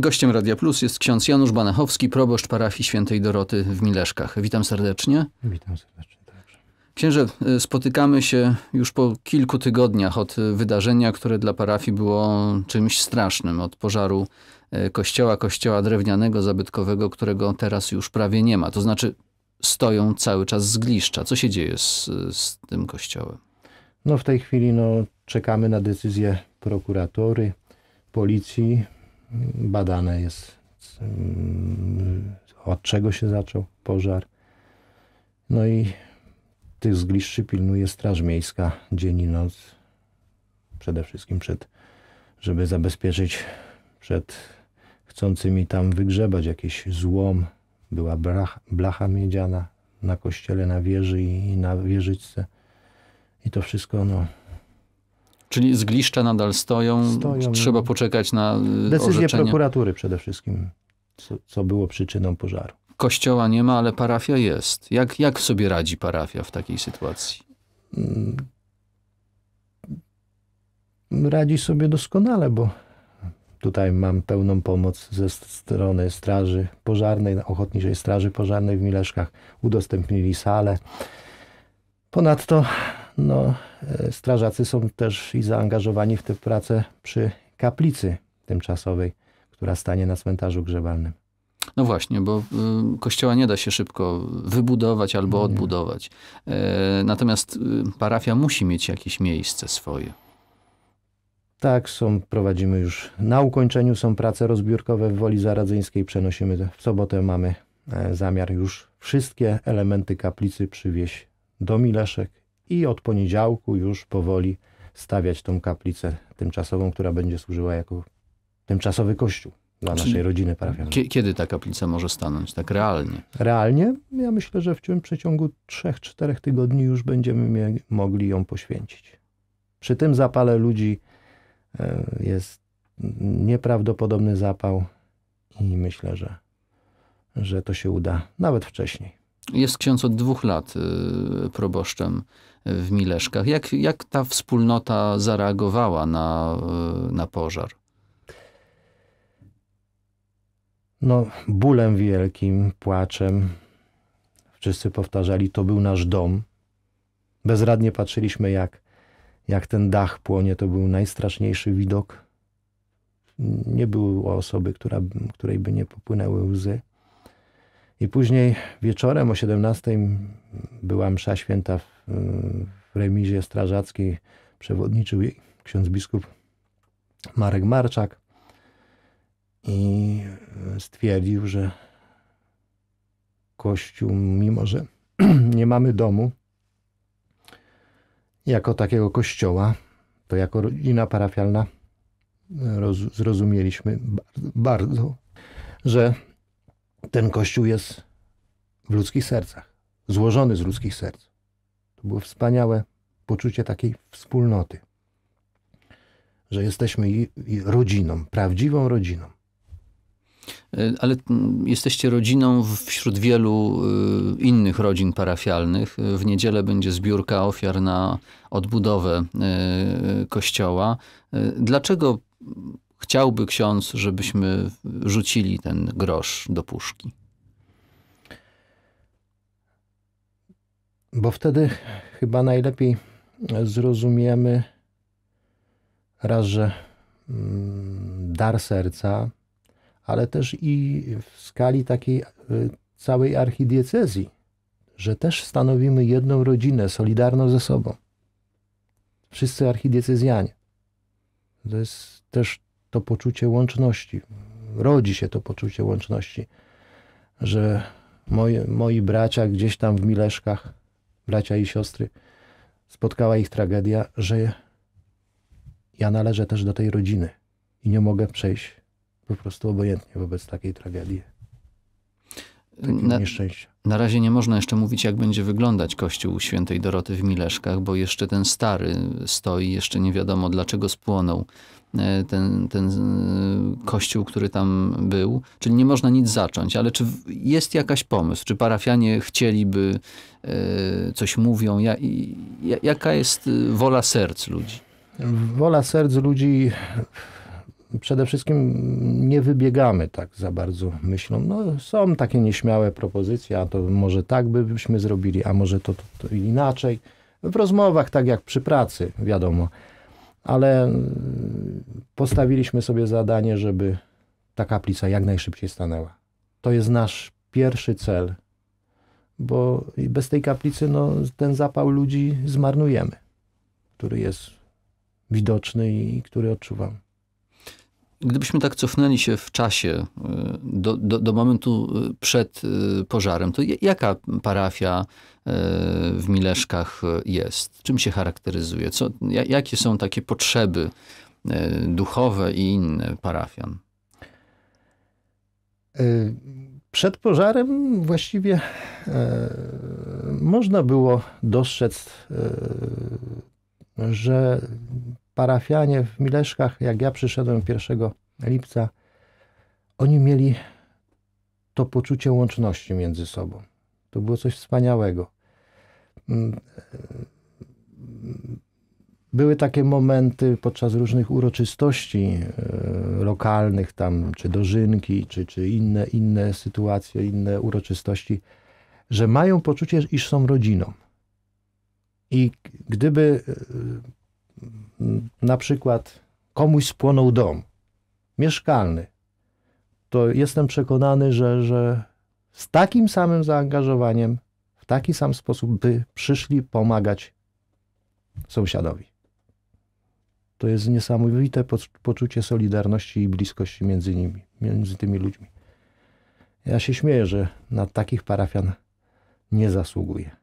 Gościem Radia Plus jest ksiądz Janusz Banachowski, proboszcz parafii Świętej Doroty w Mileszkach. Witam serdecznie. Witam serdecznie. Także. Księże, y, spotykamy się już po kilku tygodniach od y, wydarzenia, które dla parafii było czymś strasznym, od pożaru y, kościoła, kościoła drewnianego, zabytkowego, którego teraz już prawie nie ma. To znaczy stoją cały czas zgliszcza. Co się dzieje z, z tym kościołem? No w tej chwili no, czekamy na decyzję prokuratury, policji, badane jest, mm, od czego się zaczął pożar. No i tych zgliszczy pilnuje Straż Miejska dzień i noc. Przede wszystkim przed, żeby zabezpieczyć przed chcącymi tam wygrzebać jakiś złom. Była blacha, blacha miedziana na kościele, na wieży i na wieżyczce. I to wszystko no, Czyli zgliszcza nadal stoją, stoją. No. trzeba poczekać na y, Decyzję orzeczenie. prokuratury przede wszystkim, co, co było przyczyną pożaru. Kościoła nie ma, ale parafia jest. Jak, jak sobie radzi parafia w takiej sytuacji? Mm. Radzi sobie doskonale, bo tutaj mam pełną pomoc ze strony Straży Pożarnej, Ochotniczej Straży Pożarnej w Mileszkach. Udostępnili salę. Ponadto no, E, strażacy są też i zaangażowani w tę pracę przy kaplicy tymczasowej, która stanie na cmentarzu grzebalnym. No właśnie, bo y, kościoła nie da się szybko wybudować albo odbudować. E, natomiast y, parafia musi mieć jakieś miejsce swoje. Tak, są, prowadzimy już. Na ukończeniu są prace rozbiórkowe w Woli Zaradzyńskiej. Przenosimy, w sobotę mamy e, zamiar już wszystkie elementy kaplicy przywieźć do Mileszek i od poniedziałku już powoli stawiać tą kaplicę tymczasową, która będzie służyła jako tymczasowy kościół dla Czyli naszej rodziny parafialnej. Kiedy ta kaplica może stanąć tak realnie? Realnie? Ja myślę, że w ciągu przeciągu 3-4 tygodni już będziemy mogli ją poświęcić. Przy tym zapale ludzi e, jest nieprawdopodobny zapał i myślę, że, że to się uda nawet wcześniej. Jest ksiądz od dwóch lat y, proboszczem w Mileszkach. Jak, jak ta wspólnota zareagowała na, y, na pożar? No, bólem wielkim, płaczem. Wszyscy powtarzali, to był nasz dom. Bezradnie patrzyliśmy, jak, jak ten dach płonie. To był najstraszniejszy widok. Nie było osoby, która, której by nie popłynęły łzy. I później wieczorem o 17 była msza święta w, w remizie strażackiej. Przewodniczył jej ksiądz biskup Marek Marczak i stwierdził, że Kościół, mimo że nie mamy domu, jako takiego kościoła, to jako rodzina parafialna e, zrozumieliśmy bardzo, bardzo że ten kościół jest w ludzkich sercach, złożony z ludzkich serc. To było wspaniałe poczucie takiej wspólnoty, że jesteśmy rodziną, prawdziwą rodziną. E, ale mm, jesteście rodziną wśród wielu y, innych rodzin parafialnych. E, w niedzielę będzie zbiórka ofiar na odbudowę e, kościoła. Dlaczego chciałby ksiądz, żebyśmy rzucili ten grosz do puszki? Bo wtedy chyba najlepiej zrozumiemy raz, że mm, dar serca, ale też i w skali takiej y, całej archidiecezji, że też stanowimy jedną rodzinę solidarną ze sobą. Wszyscy archidiecezjanie. To jest też to poczucie łączności. Rodzi się to poczucie łączności, że moi, moi bracia gdzieś tam w Mileszkach, bracia i siostry, spotkała ich tragedia, że ja należę też do tej rodziny i nie mogę przejść po prostu obojętnie wobec takiej tragedii na, na, razie nie można jeszcze mówić, jak będzie wyglądać kościół świętej Doroty w Mileszkach, bo jeszcze ten stary stoi, jeszcze nie wiadomo dlaczego spłonął e, ten, ten e, kościół, który tam był. Czyli nie można nic zacząć, ale czy jest jakaś pomysł? Czy parafianie chcieliby, e, coś mówią? Jaka jest wola serc ludzi? Wola serc ludzi przede wszystkim nie wybiegamy tak za bardzo myślą. No, są takie nieśmiałe propozycje, a to może tak byśmy zrobili, a może to, to, to inaczej. W rozmowach, tak jak przy pracy, wiadomo. Ale mm, postawiliśmy sobie zadanie, żeby ta kaplica jak najszybciej stanęła. To jest nasz pierwszy cel, bo bez tej kaplicy no, ten zapał ludzi zmarnujemy, który jest widoczny i który odczuwam. Gdybyśmy tak cofnęli się w czasie y, do, do, do, momentu y, przed y, pożarem, to jaka parafia w Mileszkach jest? Czym się charakteryzuje? Co, jakie są takie potrzeby duchowe i inne parafian? Przed pożarem właściwie można było dostrzec, że parafianie w Mileszkach, jak ja przyszedłem 1 lipca, oni mieli to poczucie łączności między sobą. To było coś wspaniałego. Mm, mm, były takie momenty podczas różnych uroczystości e, lokalnych, tam czy dożynki, czy, czy inne, inne sytuacje, inne uroczystości, że mają poczucie, iż są rodziną. I gdyby e, na przykład komuś spłonął dom mieszkalny, to jestem przekonany, że, że z takim samym zaangażowaniem, w taki sam sposób by przyszli pomagać sąsiadowi. To jest niesamowite poczucie solidarności i bliskości między nimi, między tymi ludźmi. Ja się śmieję, że na takich parafian nie zasługuje.